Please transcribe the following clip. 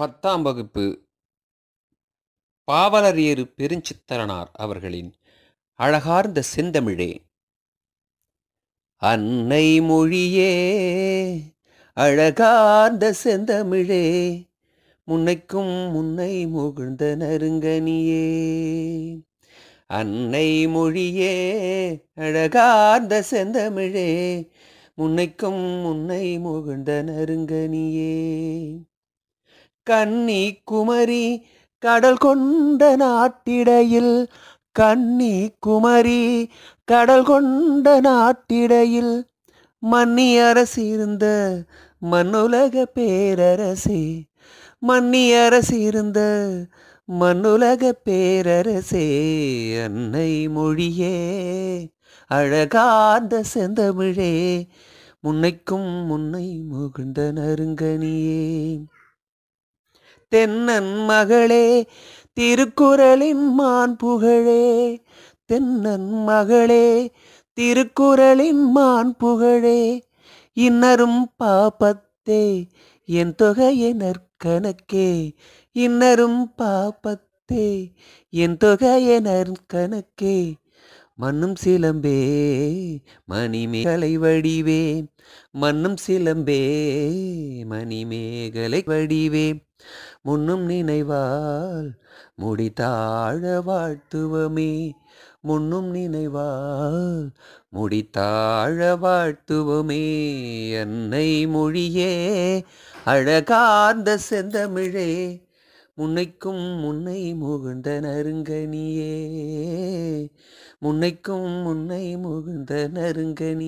பத்தாம் வகுப்பு பாவலரியரு பெருஞ்சித்தரனார் அவர்களின் அழகார்ந்த செந்தமிழே அன்னை மொழியே அழகார்ந்த செந்தமிழே முன்னைக்கும் முன்னை முகிழ்ந்த நருங்கனியே அன்னை மொழியே அழகார்ந்த செந்தமிழே முன்னைக்கும் முன்னை முகிழ்ந்த நருங்கனியே கன்னி குமரி கடல் கொண்ட நாட்டிடையில் கன்னி குமரி கடல் கொண்ட நாட்டிடையில் மன்னி இருந்த மண்ணுலக பேரரசி மன்னி இருந்த மண்ணுலக பேரரசே அன்னை மொழியே அழகார்ந்த செந்தமிழே முன்னைக்கும் முன்னை முகுந்த நருங்கனியே தென்னன் மகளே திருக்குறளின் மான் புகழே தென்னன் மகளே திருக்குறளின் மான் புகழே இன்னரும் பாபத்தே என் தொகையினர் கணக்கே இன்னரும் பாபத்தே என் தொகையினர் கணக்கே மண்ணும் சிலம்பே மணிமேகலை வடிவே மண்ணும் சிலம்பே மணிமேகலை வடிவே முன்னும் நினைவால் முடித்தாழ வாழ்த்துவமே முன்னும் நினைவால் முடித்தாழ வாழ்த்துவமே என்னை மொழியே அழகார்ந்த செந்தமிழே முன்னைக்கும் முன்னை முகுந்த நருங்கனியே முன்னைக்கும் முன்னை முகுந்த நருங்கனியே